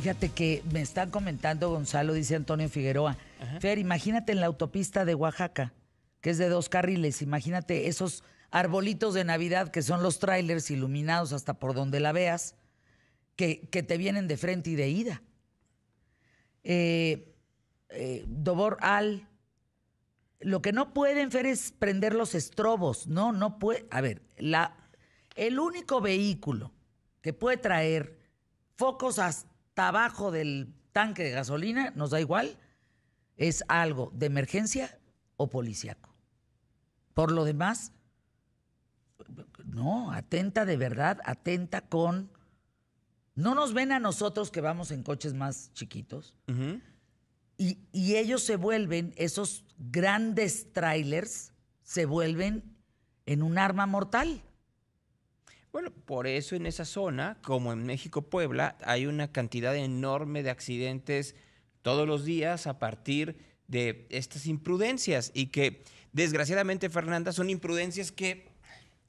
Fíjate que me están comentando, Gonzalo, dice Antonio Figueroa. Fer, imagínate en la autopista de Oaxaca, que es de dos carriles, imagínate esos arbolitos de Navidad que son los trailers iluminados hasta por donde la veas, que, que te vienen de frente y de ida. Eh, eh, Dobor Al, lo que no pueden Fer es prender los estrobos, no, no puede. A ver, la, el único vehículo que puede traer focos hasta abajo del tanque de gasolina, nos da igual, es algo de emergencia o policíaco. Por lo demás, no, atenta de verdad, atenta con... No nos ven a nosotros que vamos en coches más chiquitos. y, y, ellos se vuelven, esos grandes trailers, se vuelven en un arma mortal. Bueno, por eso en esa zona, como en México-Puebla, hay una cantidad enorme de accidentes todos los días a partir de estas imprudencias y que desgraciadamente, Fernanda, son imprudencias que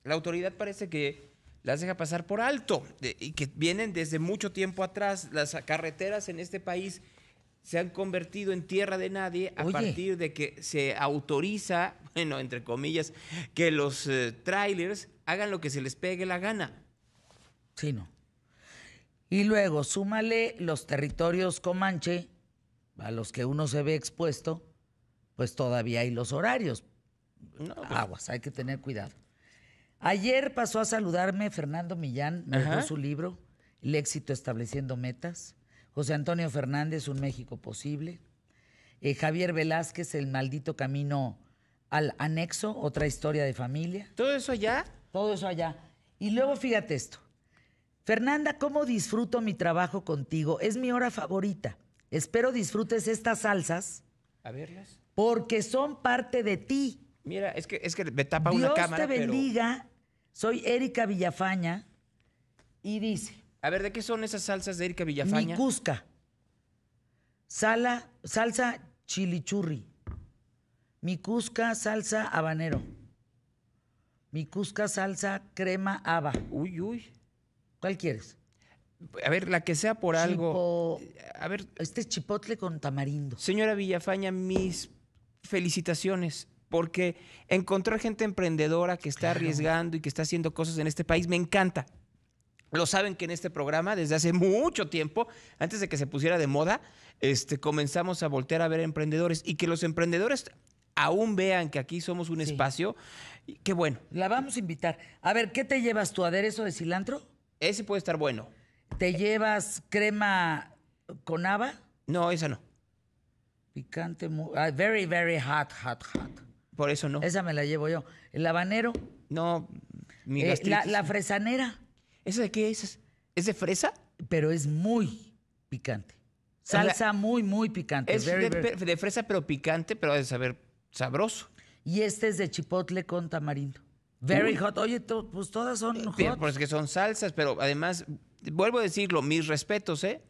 la autoridad parece que las deja pasar por alto y que vienen desde mucho tiempo atrás. Las carreteras en este país se han convertido en tierra de nadie a partir de que se autoriza, bueno, entre comillas, que los eh, trailers hagan lo que se les pegue la gana. Sí, no. Y luego súmale los territorios comanche a los que uno se ve expuesto, pues todavía hay los horarios. Pues. Aguas, hay que tener cuidado. Ayer pasó a saludarme Fernando Millán, me dio su libro, El éxito estableciendo metas. José Antonio Fernández, Un México posible. Eh, Javier Velázquez, El maldito camino al anexo, otra historia de familia. ¿Todo eso ya? todo eso allá. Y luego fíjate esto. Fernanda, ¿cómo disfruto mi trabajo contigo? Es mi hora favorita. Espero disfrutes estas salsas. A verlas. Porque son parte de ti. Mira, es que, es que me tapa una cámara. Dios te bendiga. Soy Erika Villafaña. Y dice. A ver, ¿de qué son esas salsas de Erika Villafaña? Micusca. Sala, salsa chilichurri. Micusca, salsa habanero. Mi cusca salsa crema haba. Uy, uy. ¿Cuál quieres? A ver, la que sea por algo. A ver. Este chipotle con tamarindo. Señora Villafaña, mis felicitaciones. Porque encontrar gente emprendedora que está arriesgando y que está haciendo cosas en este país me encanta. Lo saben que en este programa, desde hace mucho tiempo, antes de que se pusiera de moda, este, comenzamos a voltear a ver emprendedores y que los emprendedores aún vean que aquí somos un espacio, qué bueno. La vamos a invitar. A ver, ¿qué te llevas tu aderezo de cilantro? Ese puede estar bueno. ¿Te eh. llevas crema con haba? No, esa no. Picante, muy, very, very hot, hot, hot. Por eso no. Esa me la llevo yo. ¿El habanero? No, mi eh, la, fresanera? ¿Esa de qué es? ¿Es de fresa? Pero es muy picante. Salsa muy, muy picante. Es de, de, fresa, pero picante, pero de saber sabroso. Y este es de chipotle con tamarindo. Very hot. Oye, pues todas son eh, hot. Pues que son salsas, pero además, vuelvo a decirlo, mis respetos, ¿eh?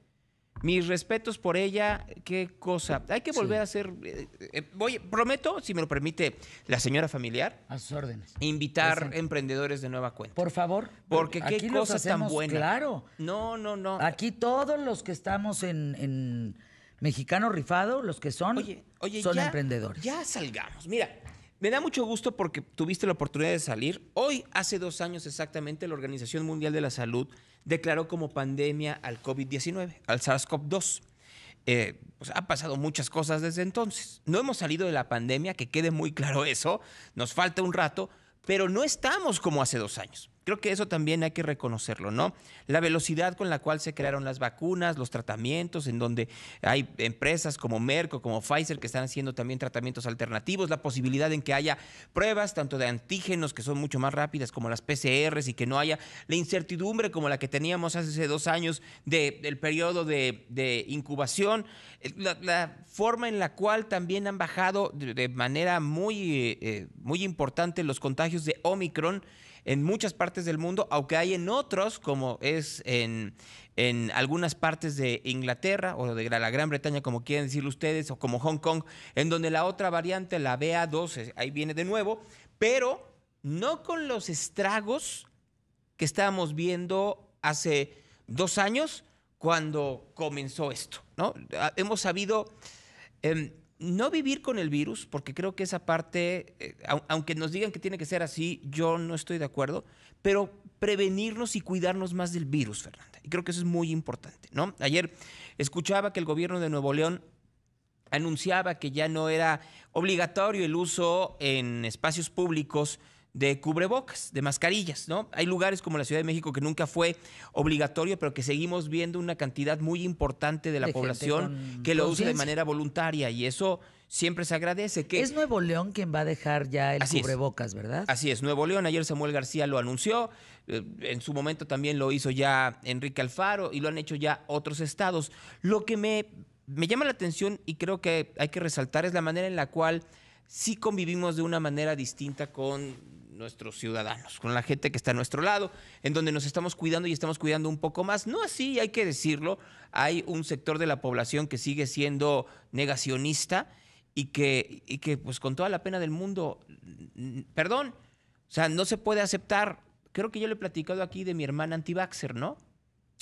Mis respetos por ella, qué cosa. Hay que volver a hacer. Eh, eh, voy, prometo, si me lo permite la señora familiar. A sus órdenes. Invitar emprendedores de nueva cuenta. Por favor. Porque qué cosa tan buena. Claro. No, no, no. Aquí todos los que estamos en mexicano rifado, los que son, son emprendedores. Ya salgamos. Mira, me da mucho gusto porque tuviste la oportunidad de salir. Hoy, hace dos años exactamente, la Organización Mundial de la Salud declaró como pandemia al COVID-19, al SARS-CoV-2. Eh, pues ha pasado muchas cosas desde entonces. No hemos salido de la pandemia, que quede muy claro eso. Nos falta un rato, pero no estamos como hace dos años. Creo que eso también hay que reconocerlo, ¿no? La velocidad con la cual se crearon las vacunas, los tratamientos, en donde hay empresas como Merco como Pfizer que están haciendo también tratamientos alternativos, la posibilidad en que haya pruebas tanto de antígenos que son mucho más rápidas como las PCRs y que no haya la incertidumbre como la que teníamos hace dos años del periodo de, incubación, eh, la, forma en la cual también han bajado de, manera muy, eh, eh, muy importante los contagios de Omicron en muchas partes del mundo, aunque hay en otros, como es en, algunas partes de Inglaterra o de la Gran Bretaña, como quieren decirlo ustedes, o como Hong Kong, en donde la otra variante, la BA12, eh, ahí viene de nuevo, pero no con los estragos que estábamos viendo hace dos años cuando comenzó esto. ¿no? Ah, hemos sabido em, no vivir con el virus, porque creo que esa parte, eh, aunque nos digan que tiene que ser así, yo no estoy de acuerdo, pero prevenirnos y cuidarnos más del virus, Fernanda. Y creo que eso es muy importante, ¿no? Ayer escuchaba que el gobierno de Nuevo León anunciaba que ya no era obligatorio el uso en espacios públicos de cubrebocas, de mascarillas, ¿no? Hay lugares como la Ciudad de México que nunca fue obligatorio, pero que seguimos viendo una cantidad muy importante de la población que lo usa de manera voluntaria y eso siempre se agradece. Que es Nuevo León quien va a dejar ya el cubrebocas, ¿verdad? Así es, Nuevo León. Ayer Samuel García lo anunció. Eh, en su momento también lo hizo ya Enrique Alfaro y lo han hecho ya otros estados. Lo que me, me llama la atención y creo que hay que resaltar es la manera en la cual sí convivimos de una manera distinta con nuestros ciudadanos, con la gente que está a nuestro lado, en donde nos estamos cuidando y estamos cuidando un poco más. No así, hay que decirlo, hay un sector de la población que sigue siendo negacionista y que, y que pues con toda la pena del mundo, mm, perdón, o sea, no se puede aceptar. Creo que yo le he platicado aquí de mi hermana antibaxer ¿no?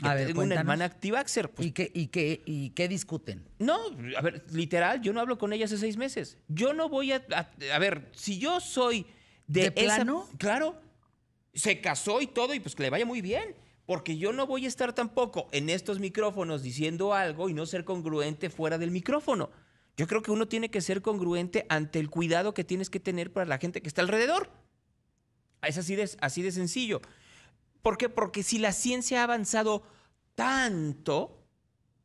A una hermana antibaxer Pues. ¿Y, qué, y, qué, ¿Y qué discuten? No, a ver, literal, yo no hablo con ella hace seis meses. Yo no voy A, a ver, si yo soy ¿De, plano? Claro. Se casó y todo, y pues que le vaya muy bien. Porque yo no voy a estar tampoco en estos micrófonos diciendo algo y no ser congruente fuera del micrófono. Yo creo que uno tiene que ser congruente ante el cuidado que tienes que tener para la gente que está alrededor. Es así de, así de sencillo. ¿Por qué? Porque si la ciencia ha avanzado tanto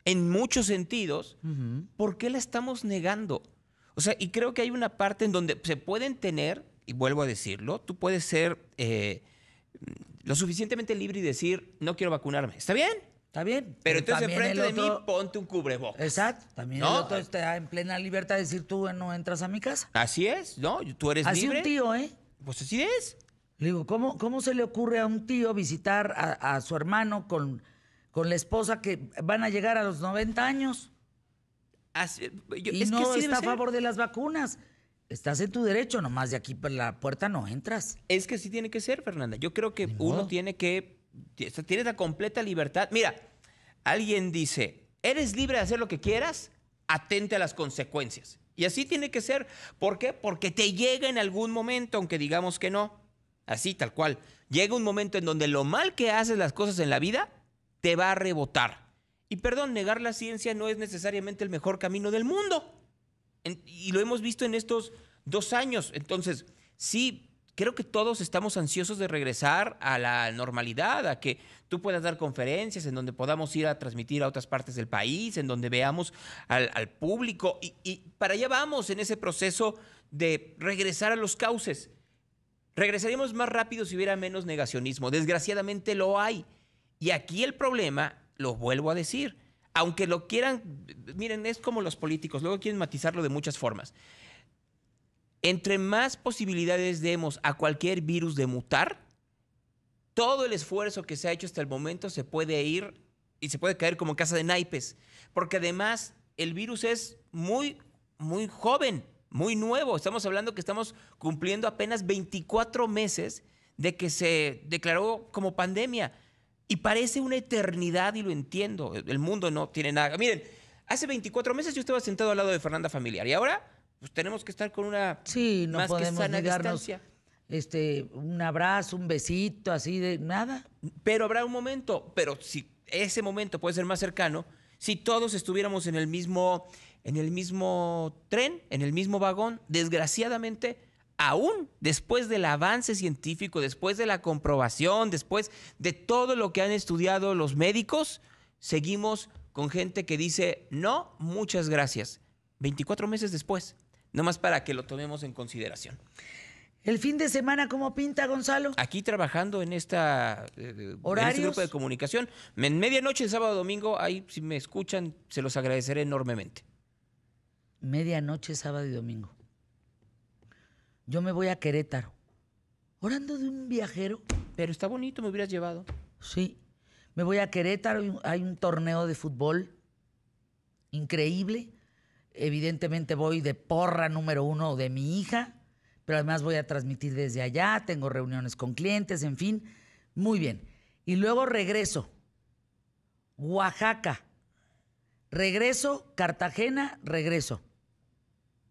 en muchos sentidos, ¿por qué la estamos negando? O sea, y creo que hay una parte en donde se pueden tener y vuelvo a decirlo, tú puedes ser eh, lo suficientemente libre y decir, no quiero vacunarme. ¿Está bien? Está bien. Pero entonces enfrente de mí ponte un cubrebocas. Exacto. También ¿No? el otro está en plena libertad de decir, tú no entras a mi casa. Así es, ¿no? Tú eres libre. Así un tío, ¿eh? Pues así es. Le digo, ¿cómo, ¿cómo se le ocurre a un tío visitar a, su hermano con, con la esposa que van a llegar a los 90 años? y no que está a favor de las vacunas. Estás en tu derecho, nomás de aquí por la puerta no entras. Es que sí tiene que ser, Fernanda. Yo creo que uno tiene que. Tienes la completa libertad. Mira, alguien dice: eres libre de hacer lo que quieras, atente a las consecuencias. Y así tiene que ser. ¿Por qué? Porque te llega en algún momento, aunque digamos que no. Así, tal cual. Llega un momento en donde lo mal que haces las cosas en la vida te va a rebotar. Y perdón, negar la ciencia no es necesariamente el mejor camino del mundo y lo hemos visto en estos dos años. Entonces, sí, creo que todos estamos ansiosos de regresar a la normalidad, a que tú puedas dar conferencias, en donde podamos ir a transmitir a otras partes del país, en donde veamos al, público. Y, y, para allá vamos en ese proceso de regresar a los cauces. Regresaríamos más rápido si hubiera menos negacionismo. Desgraciadamente lo hay. Y aquí el problema, lo vuelvo a decir, aunque lo quieran, miren, es como los políticos, luego quieren matizarlo de muchas formas. Entre más posibilidades demos a cualquier virus de mutar, todo el esfuerzo que se ha hecho hasta el momento se puede ir y se puede caer como casa de naipes, porque además el virus es muy, muy joven, muy nuevo. Estamos hablando que estamos cumpliendo apenas 24 meses de que se declaró como pandemia. Y parece una eternidad y lo entiendo. El mundo no tiene nada. Miren, hace 24 meses yo estaba sentado al lado de Fernanda Familiar y ahora pues tenemos que estar con una sí, no podemos que Este, un abrazo, un besito, así de nada. Pero habrá un momento, pero si ese momento puede ser más cercano, si todos estuviéramos en el mismo, en el mismo tren, en el mismo vagón, desgraciadamente aún después del avance científico, después de la comprobación, después de todo lo que han estudiado los médicos, seguimos con gente que dice, no, muchas gracias, 24 meses después, nomás para que lo tomemos en consideración. El fin de semana, ¿cómo pinta Gonzalo? Aquí trabajando en, esta, eh, este grupo de comunicación. En medianoche, sábado, domingo, ahí si me escuchan, se los agradeceré enormemente. Medianoche, sábado y domingo yo me voy a Querétaro. Orando de un viajero. Pero está bonito, me hubieras llevado. Sí. Me voy a Querétaro, hay un torneo de fútbol increíble. Evidentemente voy de porra número uno de mi hija, pero además voy a transmitir desde allá, tengo reuniones con clientes, en fin. Muy bien. Y luego regreso. Oaxaca. Regreso, Cartagena, regreso.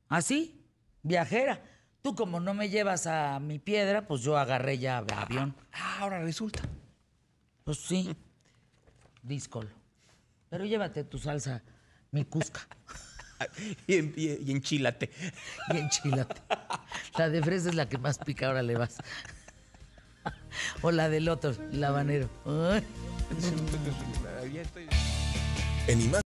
Así, ¿Ah, viajera. Tú como no me llevas a mi piedra, pues yo agarré ya avión. Ah, ahora resulta. Pues sí, disco. Pero llévate tu salsa, mi cusca. y, en, y, enchilate. Y La de fresa es la que más pica, ahora le vas. o la del otro, el habanero. En